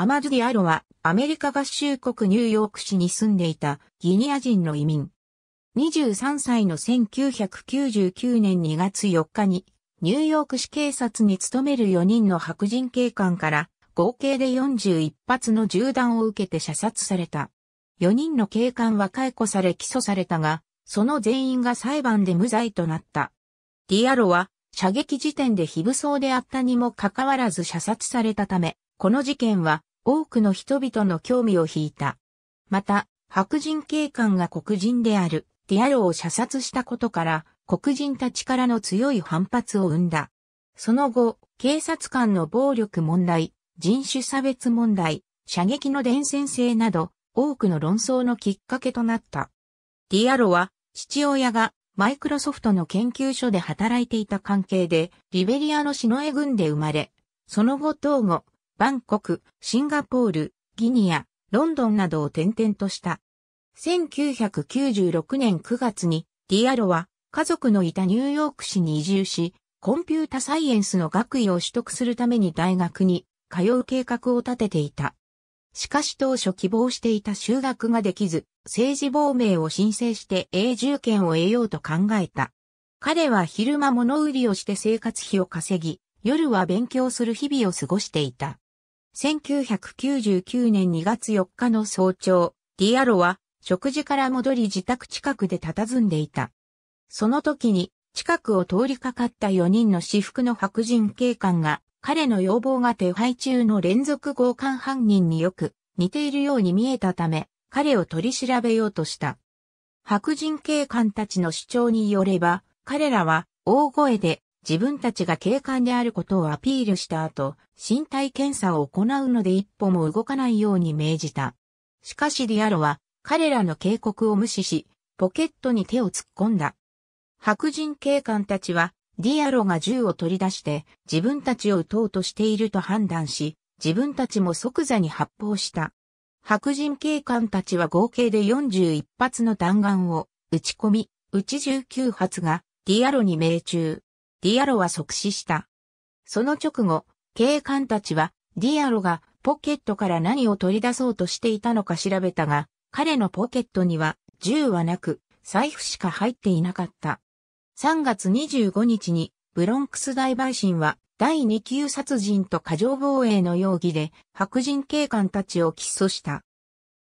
アマドディアロはアメリカ合衆国ニューヨーク市に住んでいたギニア人の移民。23歳の1999年2月4日にニューヨーク市警察に勤める4人の白人警官から合計で41発の銃弾を受けて射殺された。4人の警官は解雇され起訴されたが、その全員が裁判で無罪となった。ディアロは射撃時点で非武装であったにもかかわらず射殺されたため、この事件は多くの人々の興味を引いた。また、白人警官が黒人であるディアロを射殺したことから、黒人たちからの強い反発を生んだ。その後、警察官の暴力問題、人種差別問題、射撃の伝染性など、多くの論争のきっかけとなった。ディアロは、父親がマイクロソフトの研究所で働いていた関係で、リベリアのシノエ軍で生まれ、その後東後、バンコク、シンガポール、ギニア、ロンドンなどを転々とした。1996年9月にディアロは家族のいたニューヨーク市に移住し、コンピュータサイエンスの学位を取得するために大学に通う計画を立てていた。しかし当初希望していた修学ができず、政治亡命を申請して永住権を得ようと考えた。彼は昼間物売りをして生活費を稼ぎ、夜は勉強する日々を過ごしていた。1999年2月4日の早朝、ディアロは食事から戻り自宅近くで佇んでいた。その時に近くを通りかかった4人の私服の白人警官が彼の要望が手配中の連続強姦犯人によく似ているように見えたため彼を取り調べようとした。白人警官たちの主張によれば彼らは大声で自分たちが警官であることをアピールした後、身体検査を行うので一歩も動かないように命じた。しかしディアロは彼らの警告を無視し、ポケットに手を突っ込んだ。白人警官たちはディアロが銃を取り出して自分たちを撃とうとしていると判断し、自分たちも即座に発砲した。白人警官たちは合計で41発の弾丸を撃ち込み、うち19発がディアロに命中。ディアロは即死した。その直後、警官たちは、ディアロがポケットから何を取り出そうとしていたのか調べたが、彼のポケットには銃はなく、財布しか入っていなかった。3月25日に、ブロンクス大陪審は、第2級殺人と過剰防衛の容疑で、白人警官たちを起訴した。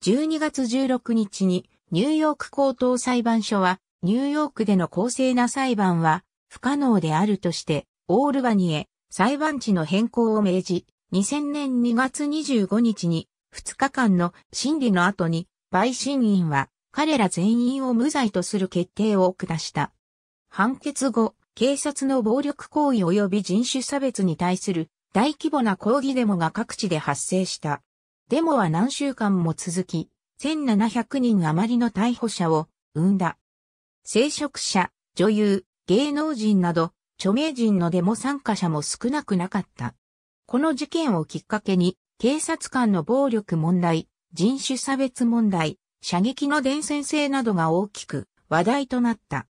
12月16日に、ニューヨーク高等裁判所は、ニューヨークでの公正な裁判は、不可能であるとして、オールバニへ裁判地の変更を命じ、2000年2月25日に2日間の審理の後に、陪審員は彼ら全員を無罪とする決定を下した。判決後、警察の暴力行為及び人種差別に対する大規模な抗議デモが各地で発生した。デモは何週間も続き、1700人余りの逮捕者を生んだ。聖職者、女優、芸能人など、著名人のデモ参加者も少なくなかった。この事件をきっかけに、警察官の暴力問題、人種差別問題、射撃の伝染性などが大きく話題となった。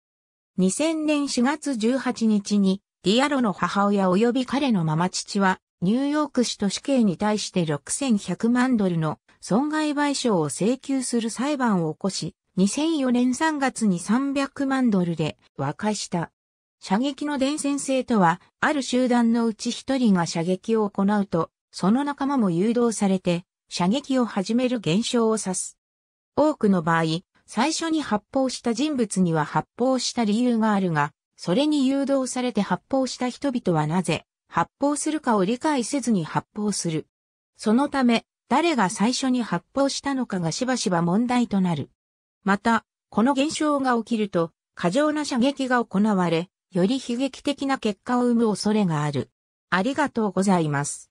2000年4月18日に、ディアロの母親及び彼のママ父は、ニューヨーク市と死刑に対して6100万ドルの損害賠償を請求する裁判を起こし、2004年3月に300万ドルで和解した。射撃の伝染性とは、ある集団のうち一人が射撃を行うと、その仲間も誘導されて、射撃を始める現象を指す。多くの場合、最初に発砲した人物には発砲した理由があるが、それに誘導されて発砲した人々はなぜ、発砲するかを理解せずに発砲する。そのため、誰が最初に発砲したのかがしばしば問題となる。また、この現象が起きると、過剰な射撃が行われ、より悲劇的な結果を生む恐れがある。ありがとうございます。